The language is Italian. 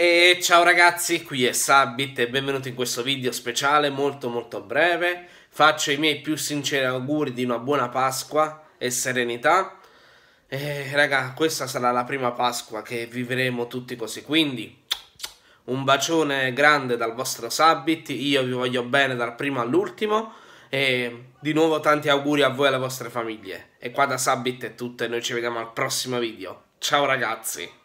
E ciao ragazzi, qui è Sabit e benvenuti in questo video speciale molto molto breve. Faccio i miei più sinceri auguri di una buona Pasqua e serenità. E raga, questa sarà la prima Pasqua che vivremo tutti così, quindi un bacione grande dal vostro Sabit, io vi voglio bene dal primo all'ultimo e di nuovo tanti auguri a voi e alle vostre famiglie. E qua da Sabit è tutto e noi ci vediamo al prossimo video. Ciao ragazzi!